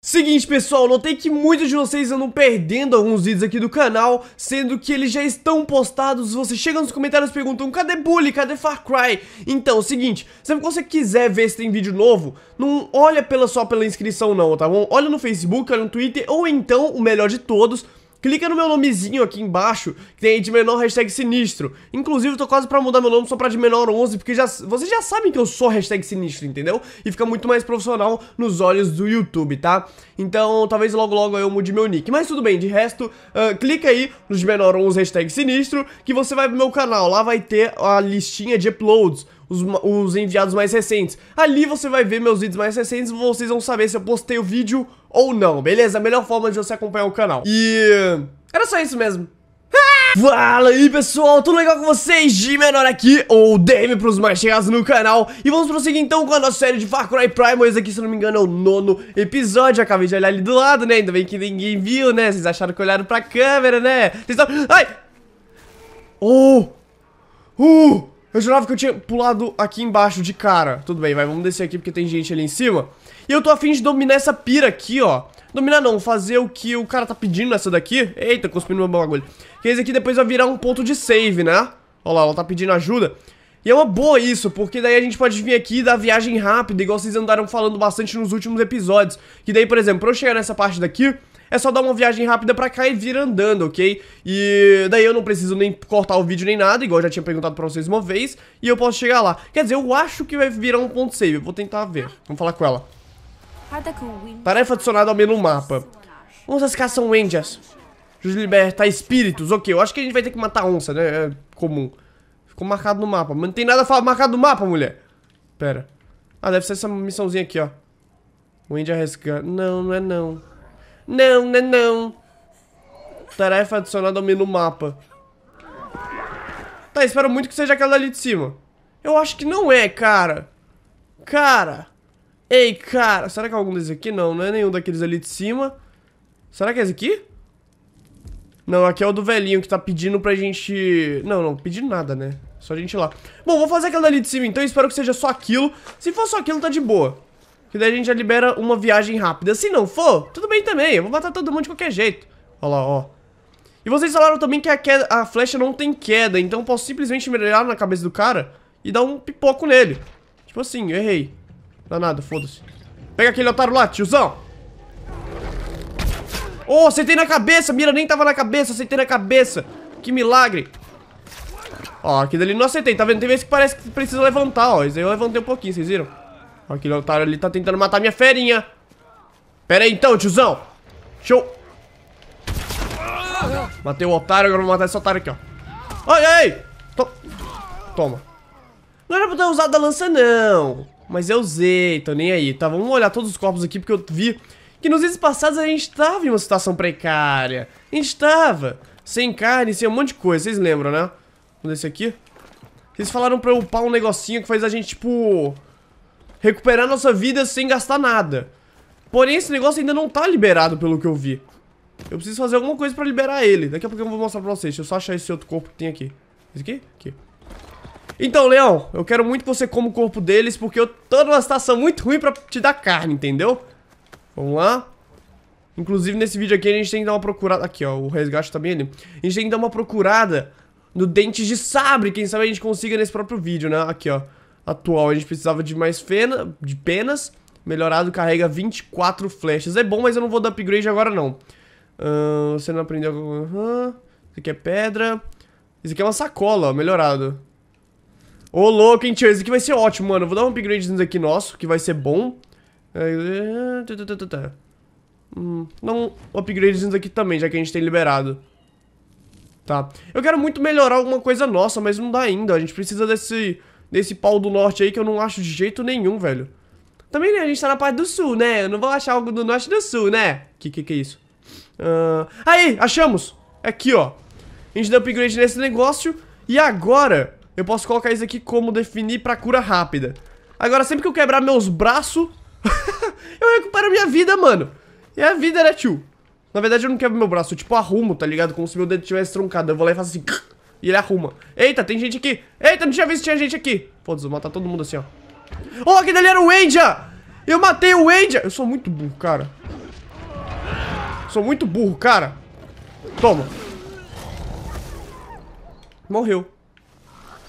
Seguinte pessoal, notei que muitos de vocês andam perdendo alguns vídeos aqui do canal Sendo que eles já estão postados, você chega nos comentários e perguntam Cadê Bully? Cadê Far Cry? Então, o seguinte, se você quiser ver se tem vídeo novo Não olha pela, só pela inscrição não, tá bom? Olha no Facebook, olha no Twitter ou então, o melhor de todos clica no meu nomezinho aqui embaixo, que tem aí de menor hashtag sinistro. Inclusive, eu tô quase pra mudar meu nome só pra de menor 11, porque já, vocês já sabem que eu sou hashtag sinistro, entendeu? E fica muito mais profissional nos olhos do YouTube, tá? Então, talvez logo logo eu mude meu nick. Mas tudo bem, de resto, uh, clica aí nos menor 11 hashtag sinistro, que você vai pro meu canal. Lá vai ter a listinha de uploads os, os enviados mais recentes. Ali você vai ver meus vídeos mais recentes e vocês vão saber se eu postei o vídeo ou não, beleza? A melhor forma de você acompanhar o canal. E... Era só isso mesmo. Fala aí pessoal, tudo legal com vocês? De menor aqui, ou DM pros mais chegados no canal E vamos prosseguir então com a nossa série de Far Cry Primal Esse aqui, se não me engano, é o nono episódio Acabei de olhar ali do lado, né? Ainda bem que ninguém viu, né? Vocês acharam que olharam pra câmera, né? Vocês estão... Ai! Oh! Uh! Eu jurava que eu tinha pulado aqui embaixo de cara. Tudo bem, vai, vamos descer aqui porque tem gente ali em cima. E eu tô afim de dominar essa pira aqui, ó. Dominar não, fazer o que o cara tá pedindo nessa daqui. Eita, cuspindo meu bagulho. Que esse aqui depois vai virar um ponto de save, né? Olha lá, ela tá pedindo ajuda. E é uma boa isso, porque daí a gente pode vir aqui e dar viagem rápida, igual vocês andaram falando bastante nos últimos episódios. Que daí, por exemplo, pra eu chegar nessa parte daqui, é só dar uma viagem rápida pra cá e vir andando, ok? E daí eu não preciso nem cortar o vídeo nem nada, igual eu já tinha perguntado pra vocês uma vez, e eu posso chegar lá. Quer dizer, eu acho que vai virar um ponto save, vou tentar ver. Vamos falar com ela. Tarefa adicionada ao menu mapa. Onças caçam Endias. Libertar espíritos. Ok, eu acho que a gente vai ter que matar onça, né? É comum. Ficou marcado no mapa. Mas não tem nada marcado no mapa, mulher. Pera. Ah, deve ser essa missãozinha aqui, ó. O Índia resgata. Não, não é não. Não, não, né, não. Tarefa adicionada ao menu mapa. Tá, espero muito que seja aquela ali de cima. Eu acho que não é, cara. Cara. Ei, cara. Será que é algum desses aqui? Não, não é nenhum daqueles ali de cima. Será que é esse aqui? Não, aqui é o do velhinho que tá pedindo pra gente... Não, não, pedindo nada, né? Só a gente ir lá. Bom, vou fazer aquela ali de cima então, espero que seja só aquilo. Se for só aquilo, tá de boa. Que daí a gente já libera uma viagem rápida. Se não for, tudo bem também. Eu vou matar todo mundo de qualquer jeito. Olha lá, ó. E vocês falaram também que a, queda, a flecha não tem queda. Então eu posso simplesmente mirar na cabeça do cara e dar um pipoco nele. Tipo assim, eu errei. nada foda-se. Pega aquele otário lá, tiozão. Oh, acertei na cabeça. Mira nem tava na cabeça. Acertei na cabeça. Que milagre. Ó, aqui dali não acertei. Tá vendo? Tem vezes que parece que precisa levantar, ó. Isso aí eu levantei um pouquinho, vocês viram? Aquele otário ali tá tentando matar minha ferinha. Pera aí então, tiozão. Deixa eu... Matei o otário, agora vou matar esse otário aqui, ó. Ai, ai! To... Toma. Não era pra ter usado a lança, não. Mas eu usei, tô nem aí. Tá, vamos olhar todos os corpos aqui, porque eu vi que nos dias passados a gente tava em uma situação precária. A gente tava sem carne, sem um monte de coisa. Vocês lembram, né? Vamos esse aqui. Vocês falaram pra eu upar um negocinho que faz a gente, tipo recuperar nossa vida sem gastar nada. Porém, esse negócio ainda não tá liberado, pelo que eu vi. Eu preciso fazer alguma coisa pra liberar ele. Daqui a pouco eu vou mostrar pra vocês. Deixa eu só achar esse outro corpo que tem aqui. Esse aqui? Aqui. Então, Leão, eu quero muito que você coma o corpo deles, porque eu tô numa situação muito ruim pra te dar carne, entendeu? Vamos lá. Inclusive, nesse vídeo aqui, a gente tem que dar uma procurada... Aqui, ó, o resgate tá bem ali. A gente tem que dar uma procurada no Dente de Sabre. Quem sabe a gente consiga nesse próprio vídeo, né? Aqui, ó atual. A gente precisava de mais fena, de penas. Melhorado carrega 24 flechas. É bom, mas eu não vou dar upgrade agora, não. Uh, você não aprendeu... Uhum. Isso aqui é pedra. Isso aqui é uma sacola, melhorado. Ô, oh, louco, hein, tio. Isso aqui vai ser ótimo, mano. Vou dar um upgrade nisso aqui nosso, que vai ser bom. não hum, dá um upgrade nisso aqui também, já que a gente tem liberado. Tá. Eu quero muito melhorar alguma coisa nossa, mas não dá ainda. A gente precisa desse nesse pau do norte aí que eu não acho de jeito nenhum, velho. Também, né, a gente tá na parte do sul, né? Eu não vou achar algo do norte e do sul, né? Que que, que é isso? Uh... Aí, achamos! É aqui, ó. A gente dá upgrade nesse negócio. E agora, eu posso colocar isso aqui como definir pra cura rápida. Agora, sempre que eu quebrar meus braços, eu recupero minha vida, mano. E é a vida, né, tio? Na verdade, eu não quebro meu braço. Eu, tipo, arrumo, tá ligado? Como se meu dedo tivesse troncado. Eu vou lá e faço assim... E ele arruma. Eita, tem gente aqui. Eita, não tinha visto que tinha gente aqui. Foda-se, vou matar tá todo mundo assim, ó. Oh, aquele ali era o Endia! Eu matei o Endia! Eu sou muito burro, cara. Sou muito burro, cara. Toma. Morreu.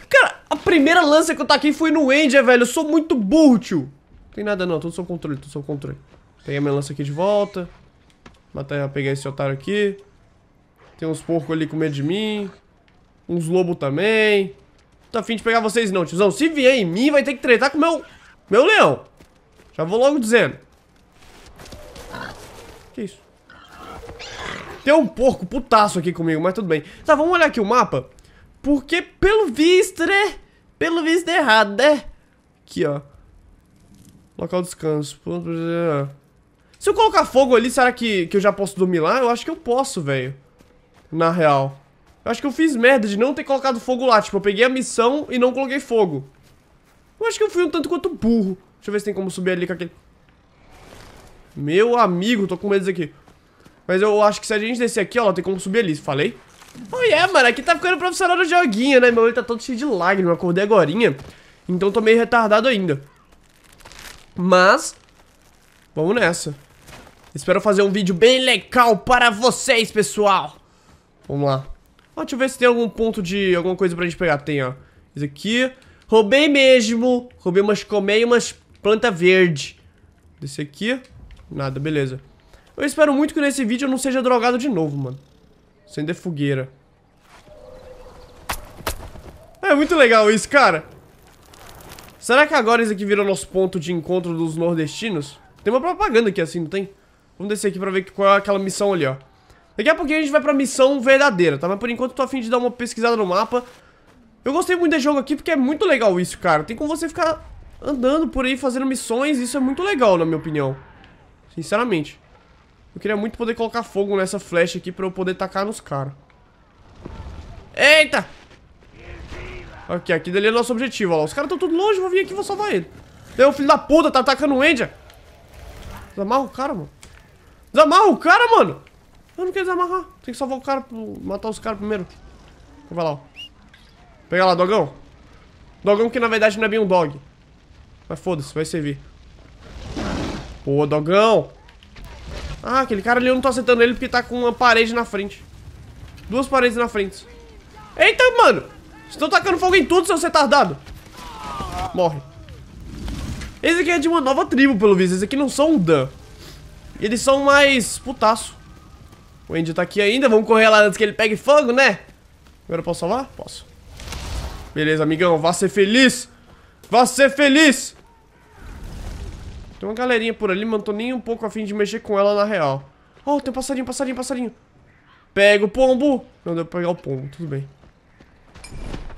Cara, a primeira lança que eu taquei foi no Endia, velho. Eu sou muito burro, tio. Não tem nada não, tudo sob controle, tudo sob controle. Peguei a minha lança aqui de volta. Matar, pegar esse otário aqui. Tem uns porcos ali com medo de mim. Uns lobos também. Não tô afim de pegar vocês não, tiozão. Se vier em mim, vai ter que tretar com o meu... Meu leão. Já vou logo dizendo. Que isso? Tem um porco putaço aqui comigo, mas tudo bem. Tá, vamos olhar aqui o mapa. Porque, pelo visto, né? Pelo visto errado, né? Aqui, ó. Local de descanso. Se eu colocar fogo ali, será que, que eu já posso dormir lá? Eu acho que eu posso, velho. Na real. Eu acho que eu fiz merda de não ter colocado fogo lá. Tipo, eu peguei a missão e não coloquei fogo. Eu acho que eu fui um tanto quanto burro. Deixa eu ver se tem como subir ali com aquele... Meu amigo, tô com medo disso aqui. Mas eu acho que se a gente descer aqui, ó, tem como subir ali. Falei? Oh, é, yeah, mano. Aqui tá ficando profissional no joguinho, né? Meu olho tá todo cheio de lágrimas. Acordei agorinha. Então tô meio retardado ainda. Mas... Vamos nessa. Espero fazer um vídeo bem legal para vocês, pessoal. Vamos lá. Ó, ah, deixa eu ver se tem algum ponto de... Alguma coisa pra gente pegar. Tem, ó. Isso aqui. Roubei mesmo. Roubei umas colmeias e umas planta verde. Desse aqui. Nada, beleza. Eu espero muito que nesse vídeo eu não seja drogado de novo, mano. Sem de fogueira. É muito legal isso, cara. Será que agora isso aqui virou nosso ponto de encontro dos nordestinos? Tem uma propaganda aqui assim, não tem? Vamos descer aqui pra ver qual é aquela missão ali, ó. Daqui a pouquinho a gente vai pra missão verdadeira, tá? Mas por enquanto eu tô afim de dar uma pesquisada no mapa. Eu gostei muito desse jogo aqui porque é muito legal isso, cara. Tem como você ficar andando por aí fazendo missões. Isso é muito legal, na minha opinião. Sinceramente. Eu queria muito poder colocar fogo nessa flecha aqui pra eu poder tacar nos caras. Eita! Ok, aqui dali é nosso objetivo, ó Os caras estão tudo longe, vou vir aqui e vou salvar ele. Tem o filho da puta, tá atacando o Ender. Desamarra o cara, mano. Desamarra o cara, mano. Eu não quero desamarrar. Tem que salvar o cara, matar os caras primeiro. Vai lá, ó. Pega lá, dogão. Dogão que na verdade não é bem um dog. Mas foda-se, vai servir. Pô, dogão. Ah, aquele cara ali eu não tô acertando ele porque tá com uma parede na frente. Duas paredes na frente. Eita, mano. Estão tacando fogo em tudo, seu retardado. Morre. Esse aqui é de uma nova tribo, pelo visto. Esse aqui não são um Dan. Eles são mais putaço. O Andy tá aqui ainda, vamos correr lá antes que ele pegue fogo, né? Agora eu posso salvar? Posso. Beleza, amigão, vá ser feliz! Vá ser feliz! Tem uma galerinha por ali, mano, tô nem um pouco afim de mexer com ela na real. Oh, tem um passarinho, passarinho, passarinho. Pega o pombo. Não, deu pra pegar o pombo, tudo bem.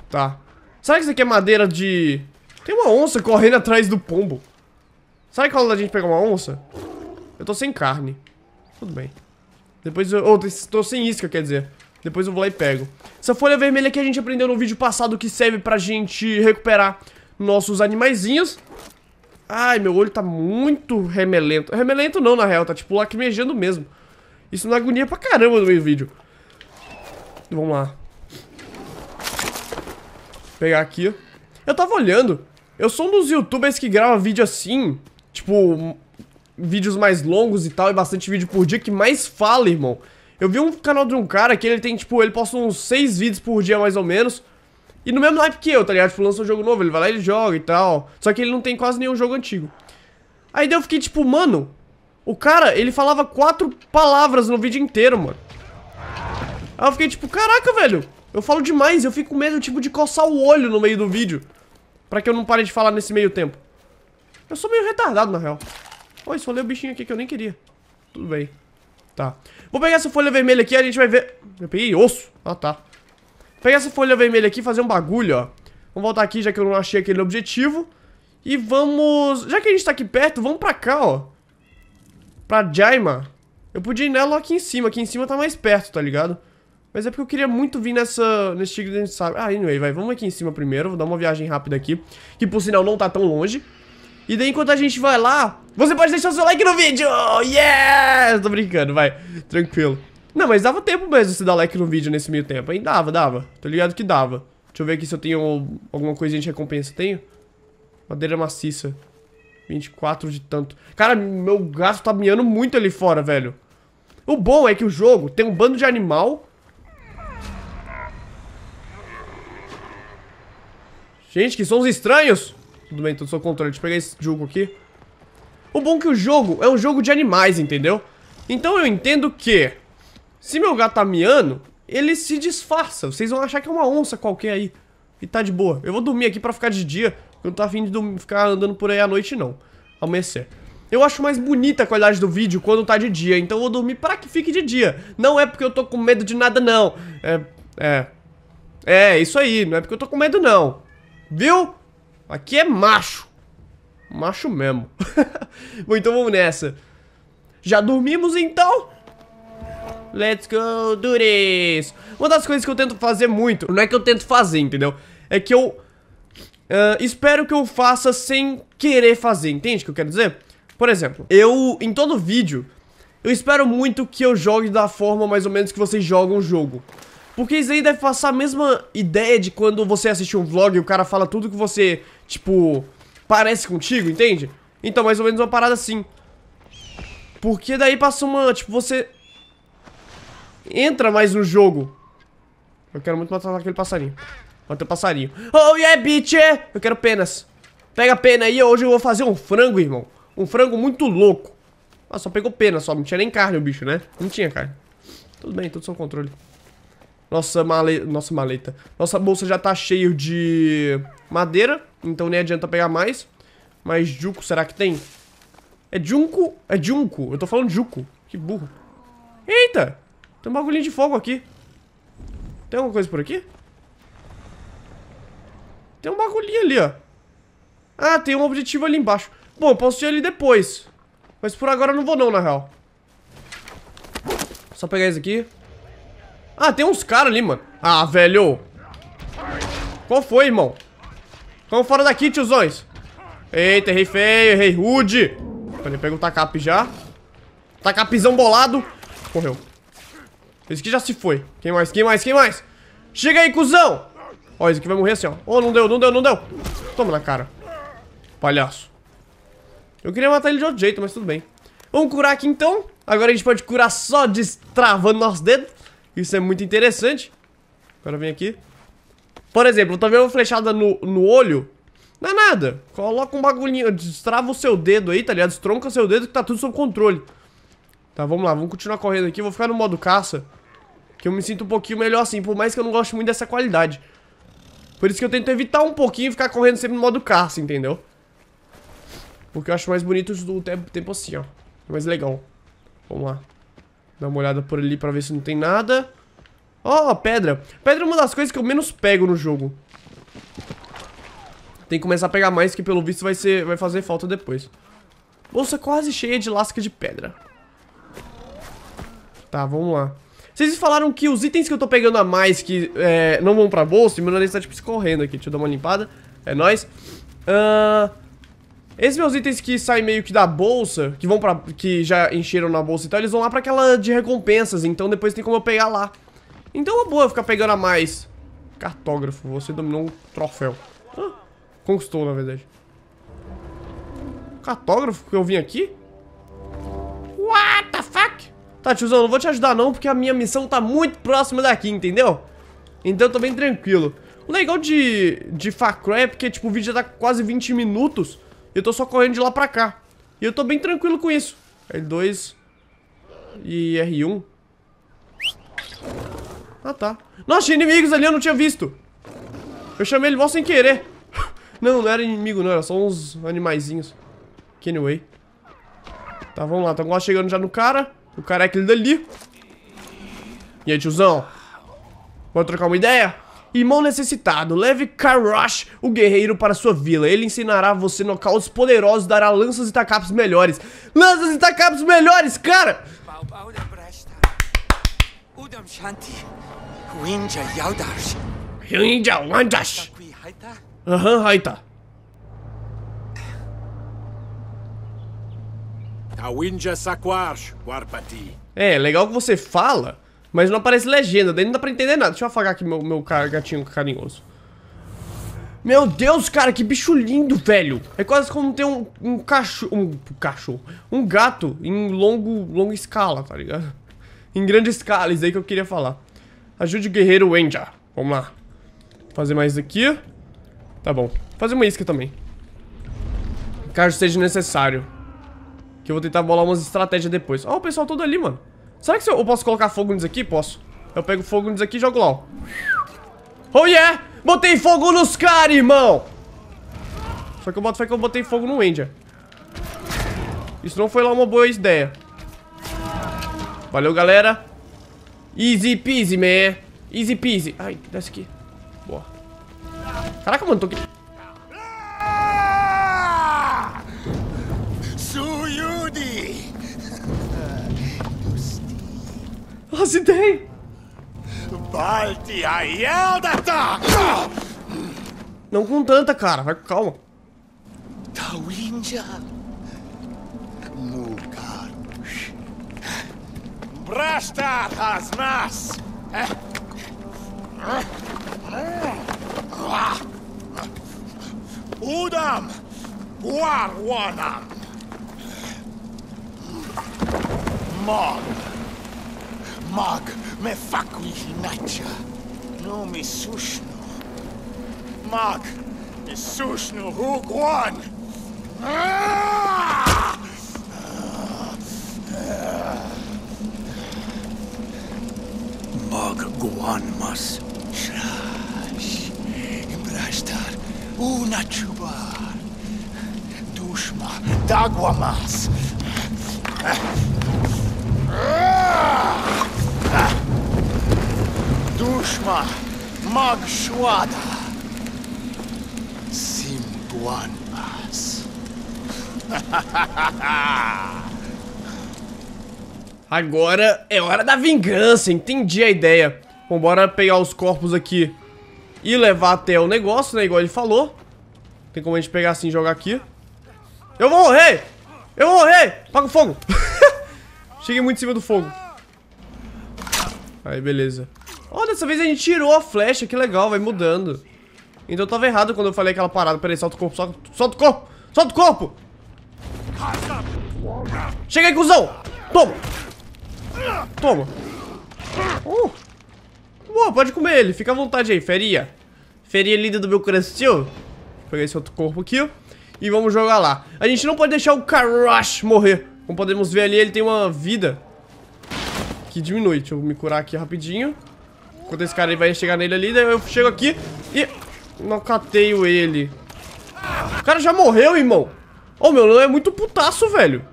Tá. Será que isso aqui é madeira de... Tem uma onça correndo atrás do pombo. Será que é hora da gente pegar uma onça? Eu tô sem carne. Tudo bem. Depois eu... Oh, tô sem isca, quer dizer. Depois eu vou lá e pego. Essa folha vermelha que a gente aprendeu no vídeo passado que serve pra gente recuperar nossos animaizinhos. Ai, meu olho tá muito remelento. Remelento não, na real. Tá, tipo, lacrimejando mesmo. Isso não agonia pra caramba no do vídeo. Vamos lá. Pegar aqui. Eu tava olhando. Eu sou um dos youtubers que grava vídeo assim. Tipo, vídeos mais longos e tal, e bastante vídeo por dia, que mais fala, irmão. Eu vi um canal de um cara que ele tem, tipo, ele posta uns seis vídeos por dia, mais ou menos. E no mesmo naipe que eu, tá ligado? Tipo, lança um jogo novo, ele vai lá e ele joga e tal. Só que ele não tem quase nenhum jogo antigo. Aí daí eu fiquei tipo, mano, o cara, ele falava quatro palavras no vídeo inteiro, mano. Aí eu fiquei tipo, caraca, velho, eu falo demais, eu fico com medo, tipo, de coçar o olho no meio do vídeo. Pra que eu não pare de falar nesse meio tempo. Eu sou meio retardado, na real. Olha, falei o bichinho aqui que eu nem queria. Tudo bem. Tá. Vou pegar essa folha vermelha aqui, a gente vai ver... Eu peguei osso. Ah, tá. Vou pegar essa folha vermelha aqui e fazer um bagulho, ó. Vamos voltar aqui, já que eu não achei aquele objetivo. E vamos... Já que a gente tá aqui perto, vamos pra cá, ó. Pra Jaima. Eu podia ir nela aqui em cima. Aqui em cima tá mais perto, tá ligado? Mas é porque eu queria muito vir nessa, nesse tigre dente de sabe. Ah, anyway, vai. Vamos aqui em cima primeiro. Vou dar uma viagem rápida aqui. Que, por sinal, não tá tão longe. E daí, enquanto a gente vai lá, você pode deixar o seu like no vídeo! Yes! Tô brincando, vai. Tranquilo. Não, mas dava tempo mesmo você dar like no vídeo nesse meio tempo, hein? Dava, dava. Tô ligado que dava. Deixa eu ver aqui se eu tenho alguma coisinha de recompensa. Tenho? Madeira maciça. 24 de tanto. Cara, meu gasto tá miando muito ali fora, velho. O bom é que o jogo tem um bando de animal. Gente, que os estranhos. Tudo bem, tudo então sob controle. Deixa eu pegar esse jogo aqui. O bom é que o jogo é um jogo de animais, entendeu? Então eu entendo que... Se meu gato tá miando, ele se disfarça. Vocês vão achar que é uma onça qualquer aí. E tá de boa. Eu vou dormir aqui pra ficar de dia. Eu não tô afim de ficar andando por aí à noite, não. Amanhecer. Eu acho mais bonita a qualidade do vídeo quando tá de dia, então eu vou dormir pra que fique de dia. Não é porque eu tô com medo de nada, não. É, é... É, isso aí. Não é porque eu tô com medo, não. Viu? Aqui é macho. Macho mesmo. Bom, então vamos nessa. Já dormimos então? Let's go do this. Uma das coisas que eu tento fazer muito, não é que eu tento fazer, entendeu? É que eu uh, espero que eu faça sem querer fazer, entende o que eu quero dizer? Por exemplo, eu, em todo vídeo, eu espero muito que eu jogue da forma mais ou menos que vocês jogam o jogo. Porque isso aí deve passar a mesma ideia de quando você assiste um vlog e o cara fala tudo que você, tipo, parece contigo, entende? Então, mais ou menos uma parada assim. Porque daí passa uma, tipo, você entra mais no jogo. Eu quero muito matar aquele passarinho. Mata o passarinho. Oh yeah, bitch! Eu quero penas. Pega pena aí, hoje eu vou fazer um frango, irmão. Um frango muito louco. Ah, só pegou pena só, não tinha nem carne o bicho, né? Não tinha carne. Tudo bem, tudo sob controle. Nossa maleta, nossa maleta. Nossa bolsa já tá cheia de madeira, então nem adianta pegar mais. Mas Juco, será que tem? É Junco? É Junco. Eu tô falando Juco. Que burro. Eita! Tem um bagulhinho de fogo aqui. Tem alguma coisa por aqui? Tem um bagulhinho ali, ó. Ah, tem um objetivo ali embaixo. Bom, eu posso ir ali depois. Mas por agora eu não vou não, na real. Só pegar isso aqui. Ah, tem uns caras ali, mano. Ah, velho. Qual foi, irmão? Vamos fora daqui, tiozões. Eita, errei feio, errei rude. Peraí, pega o tacap já. Tacapzão tá bolado. Correu. Esse aqui já se foi. Quem mais? Quem mais? Quem mais? Chega aí, cuzão! Ó, esse aqui vai morrer assim, ó. Oh, não deu, não deu, não deu. Toma na cara. Palhaço. Eu queria matar ele de outro jeito, mas tudo bem. Vamos curar aqui, então. Agora a gente pode curar só destravando nosso dedo. Isso é muito interessante. Agora vem aqui. Por exemplo, eu tá tô vendo uma flechada no, no olho. Não é nada. Coloca um bagulhinho, destrava o seu dedo aí, tá ligado? Destronca o seu dedo que tá tudo sob controle. Tá, vamos lá, vamos continuar correndo aqui. Vou ficar no modo caça, que eu me sinto um pouquinho melhor assim, por mais que eu não goste muito dessa qualidade. Por isso que eu tento evitar um pouquinho e ficar correndo sempre no modo caça, entendeu? Porque eu acho mais bonito o tempo, tempo assim, ó. É mais legal. Vamos lá. Dá uma olhada por ali pra ver se não tem nada. Ó, oh, pedra. Pedra é uma das coisas que eu menos pego no jogo. Tem que começar a pegar mais, que pelo visto vai, ser, vai fazer falta depois. Bolsa quase cheia de lasca de pedra. Tá, vamos lá. Vocês falaram que os itens que eu tô pegando a mais que é, não vão pra bolsa, e meu nariz tá tipo escorrendo aqui. Deixa eu dar uma limpada. É nóis. Ahn... Uh... Esses meus itens que saem meio que da bolsa, que vão para que já encheram na bolsa e então, tal, eles vão lá para aquela de recompensas, então depois tem como eu pegar lá. Então é uma boa ficar pegando a mais. Cartógrafo, você dominou um troféu. Hã? conquistou, na verdade. Cartógrafo que eu vim aqui? What the fuck? Tá, tiozão, não vou te ajudar não, porque a minha missão tá muito próxima daqui, entendeu? Então eu tô bem tranquilo. O legal de, de Far Cry é porque, tipo, o vídeo já tá quase 20 minutos. Eu tô só correndo de lá pra cá. E eu tô bem tranquilo com isso. L2 e R1. Ah, tá. Nossa, tinha inimigos ali, eu não tinha visto. Eu chamei ele mal sem querer. Não, não era inimigo, não. Era só uns animaizinhos. anyway. Tá, vamos lá. Estamos chegando já no cara. O cara é aquele dali. E aí, tiozão? Bora trocar uma ideia? Irmão necessitado, leve Karosh, o guerreiro, para sua vila. Ele ensinará você caos poderosos, dará lanças e tacapos melhores. Lanças e tacapos melhores, cara! Aham, uhum, Haita. É, legal que você fala, mas não aparece legenda, daí não dá pra entender nada. Deixa eu afagar aqui meu, meu gatinho carinhoso. Meu Deus, cara, que bicho lindo, velho. É quase como ter um, um cachorro... Um cachorro. Um gato em longo, longa escala, tá ligado? Em grande escala, isso é aí que eu queria falar. Ajude o guerreiro Wenja. Vamos lá. Fazer mais aqui. Tá bom. Fazer uma isca também. Caso seja necessário. Que eu vou tentar bolar umas estratégias depois. Ó, oh, o pessoal todo ali, mano. Será que eu, posso colocar fogo nisso aqui? Posso. Eu pego fogo nisso aqui e jogo lá, Oh, yeah! Botei fogo nos caras, irmão! Só que eu boto foi que eu botei fogo no Ender. Isso não foi lá uma boa ideia. Valeu, galera. Easy peasy, man. Easy peasy. Ai, desce aqui. Boa. Caraca, mano, tô aqui... faço ideia. É Não com tanta, cara. Vai com calma. Tawinja. Mukarush. Brastar as nas. É. Udam. Warwanam. Mon. mag me fakui fakuihinacha. No me sushno. Mag me hu guan. Mag guan mas. Shash. Imbrashtar. Una chubar. Dushma. Dagwamas. Ah. dushma magshuada simbuan Agora é hora da vingança, entendi a ideia. Vambora pegar os corpos aqui e levar até o negócio, né? Igual ele falou. Tem como a gente pegar assim e jogar aqui. Eu vou morrer! Eu vou morrer! Paga o fogo! Cheguei muito em cima do fogo. Aí, beleza. Oh, dessa vez a gente tirou a flecha, que legal, vai mudando. Então eu tava errado quando eu falei aquela parada. Peraí, solta o corpo, solta, solta o corpo, solta o corpo! Chega aí, cuzão! Toma! Toma! Uh. Boa, pode comer ele, fica à vontade aí, feria. Feria linda do meu coração. Peguei esse outro corpo aqui, E vamos jogar lá. A gente não pode deixar o Karash morrer. Como podemos ver ali, ele tem uma vida que diminui. Deixa eu me curar aqui rapidinho. Quando esse cara vai chegar nele ali, daí eu chego aqui e nocateio ele. O cara já morreu, irmão. Ô, oh, meu, é muito putaço, velho.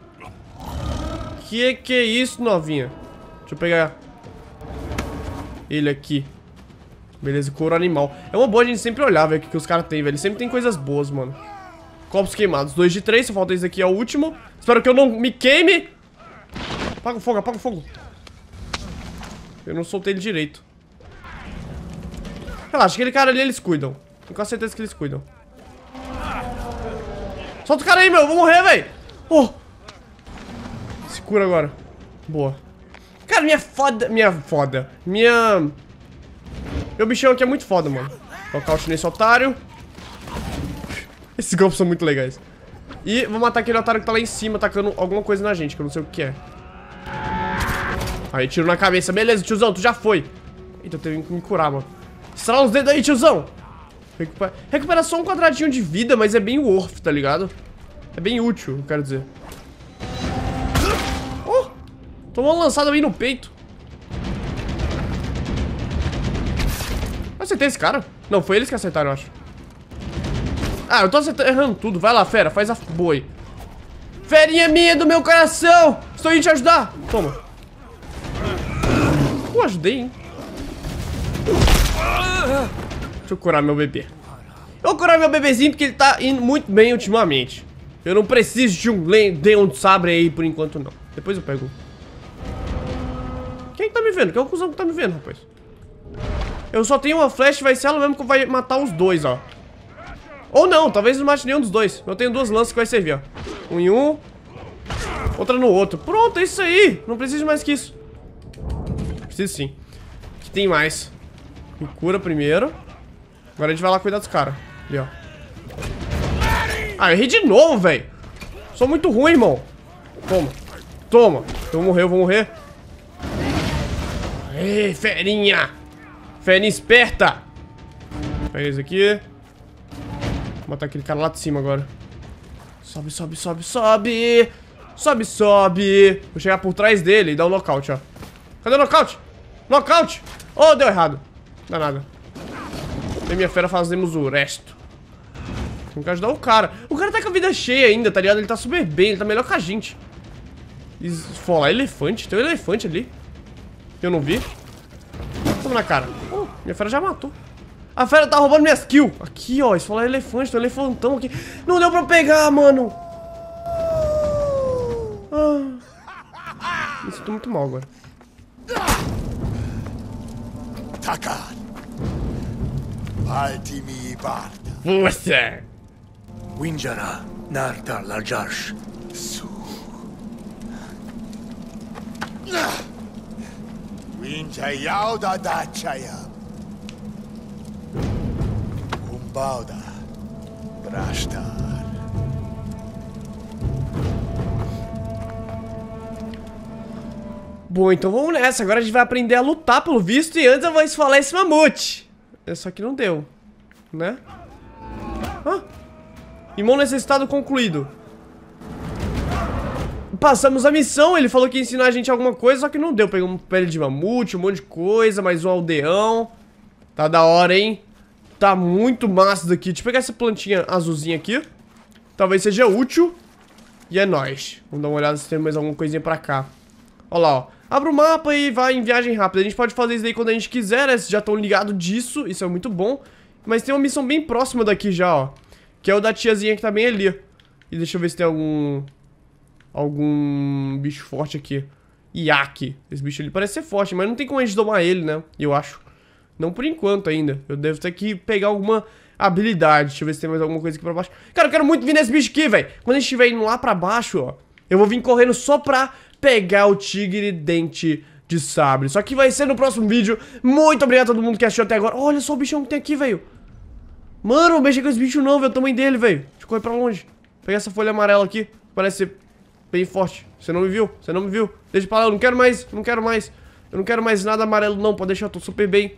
Que que é isso, novinha? Deixa eu pegar ele aqui. Beleza, couro animal. É uma boa a gente sempre olhar, velho, o que, que os caras têm, velho. Sempre tem coisas boas, mano. Copos queimados. Dois de três, só falta esse aqui, é o último. Espero que eu não me queime. Apaga o fogo, apaga o fogo. Eu não soltei ele direito. Relaxa, aquele cara ali eles cuidam. Tenho certeza que eles cuidam. Solta o cara aí, meu. Eu vou morrer, velho. Oh. Se cura agora. Boa. Cara, minha foda... Minha foda. Minha... Meu bichão aqui é muito foda, mano. Nocaute nesse otário. Esses golpes são muito legais. E vou matar aquele otário que tá lá em cima, atacando alguma coisa na gente, que eu não sei o que é. Aí, tiro na cabeça. Beleza, tiozão, tu já foi. Eita, eu tenho que me curar, mano. Estrala os dedos aí, tiozão. Recupera... Recupera só um quadradinho de vida, mas é bem worth, tá ligado? É bem útil, quero dizer. Oh! Tomou um lançado aí no peito. Acertei esse cara? Não, foi eles que acertaram, eu acho. Ah, eu tô acertando, errando tudo. Vai lá, fera. Faz a boi. Ferinha minha do meu coração! Estou indo te ajudar! Toma. Eu ajudei, hein? Deixa eu curar meu bebê. Eu vou curar meu bebezinho porque ele tá indo muito bem ultimamente. Eu não preciso de um Leon de Sabre aí por enquanto, não. Depois eu pego. Quem é tá me vendo? Quem é o cuzão que tá me vendo, rapaz? Eu só tenho uma flecha, vai ser ela mesmo que vai matar os dois, ó. Ou não, talvez não mate nenhum dos dois. Eu tenho duas lanças que vai servir, ó. Um em um, outra no outro. Pronto, é isso aí. Não preciso mais que isso. Preciso sim. O que tem mais? Me cura primeiro. Agora a gente vai lá cuidar dos caras. Ali, ó. Ah, eu errei de novo, velho. Sou muito ruim, irmão. Toma. Toma. Eu vou morrer, eu vou morrer. Ei, ferinha. Ferinha esperta. Pega isso aqui. Vou matar aquele cara lá de cima agora. Sobe, sobe, sobe, sobe. Sobe, sobe. Vou chegar por trás dele e dar o um nocaute, ó. Cadê o nocaute? Nocaute! Oh, deu errado. Não Dá nada. Eu e minha fera fazemos o resto. Tem que ajudar o cara. O cara tá com a vida cheia ainda, tá ligado? Ele tá super bem, ele tá melhor que a gente. Esfolar elefante. Tem um elefante ali. Eu não vi. Toma na cara. Oh, minha fera já matou. A fera tá roubando minhas kills. Aqui, ó. Esfolar elefante. Tem um elefantão aqui. Não deu pra pegar, mano. Ah. Me sinto muito mal agora. Taka! Palti mi parta. Força! Winjara, Nartar Lajarsh. Su. yauda Dachaya. Umbauda. Brashtar. Bom, então vamos nessa. Agora a gente vai aprender a lutar pelo visto e antes eu vou esfalar esse mamute. É só que não deu, né? Ah! Imão necessitado concluído. Passamos a missão, ele falou que ia ensinar a gente alguma coisa, só que não deu. Pegamos pele de mamute, um monte de coisa, mais um aldeão. Tá da hora, hein? Tá muito massa daqui. Deixa eu pegar essa plantinha azulzinha aqui. Talvez seja útil. E é nóis. Vamos dar uma olhada se tem mais alguma coisinha pra cá. Olha lá, ó. Abra o mapa e vai em viagem rápida. A gente pode fazer isso aí quando a gente quiser, né? Vocês já estão ligados disso, isso é muito bom. Mas tem uma missão bem próxima daqui já, ó. Que é o da tiazinha que tá bem ali. E deixa eu ver se tem algum... Algum bicho forte aqui. Iaque. Esse bicho ali parece ser forte, mas não tem como a gente domar ele, né? Eu acho. Não por enquanto ainda. Eu devo ter que pegar alguma habilidade. Deixa eu ver se tem mais alguma coisa aqui pra baixo. Cara, eu quero muito vir nesse bicho aqui, velho. Quando a gente estiver indo lá pra baixo, ó. Eu vou vir correndo só pra pegar o tigre dente de sabre. só que vai ser no próximo vídeo. Muito obrigado a todo mundo que assistiu até agora. Olha só o bichão que tem aqui, velho. Mano, não mexa com esse bicho não, velho. É o tamanho dele, velho. Deixa eu correr pra longe. Pegar essa folha amarela aqui. Parece bem forte. Você não me viu? Você não me viu? Deixa pra lá. Eu não quero mais. Eu não quero mais. Eu não quero mais nada amarelo não. Pode deixar. Eu tô super bem.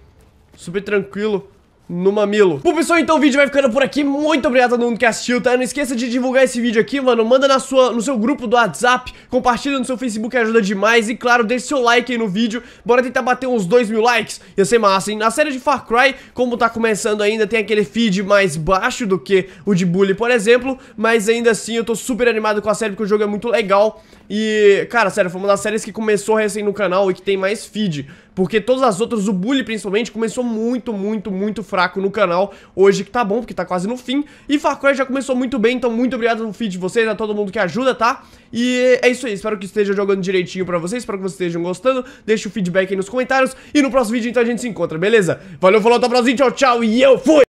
Super tranquilo no mamilo. Bom, pessoal, então o vídeo vai ficando por aqui. Muito obrigado a todo mundo que assistiu, tá? Não esqueça de divulgar esse vídeo aqui, mano. Manda na sua, no seu grupo do WhatsApp, compartilha no seu Facebook, ajuda demais. E, claro, deixa seu like aí no vídeo. Bora tentar bater uns 2 mil likes. Ia ser massa, hein? Na série de Far Cry, como tá começando ainda, tem aquele feed mais baixo do que o de Bully, por exemplo. Mas, ainda assim, eu tô super animado com a série, porque o jogo é muito legal. E, cara, sério, foi uma das séries que começou recém no canal e que tem mais feed. Porque todas as outras, o Bully principalmente, começou muito, muito, muito fraco no canal. Hoje que tá bom, porque tá quase no fim. E Far Cry já começou muito bem, então muito obrigado no feed de vocês, a todo mundo que ajuda, tá? E é isso aí, espero que esteja jogando direitinho pra vocês, espero que vocês estejam gostando. Deixa o feedback aí nos comentários. E no próximo vídeo, então, a gente se encontra, beleza? Valeu, falou, até o próximo, tchau, tchau, e eu fui!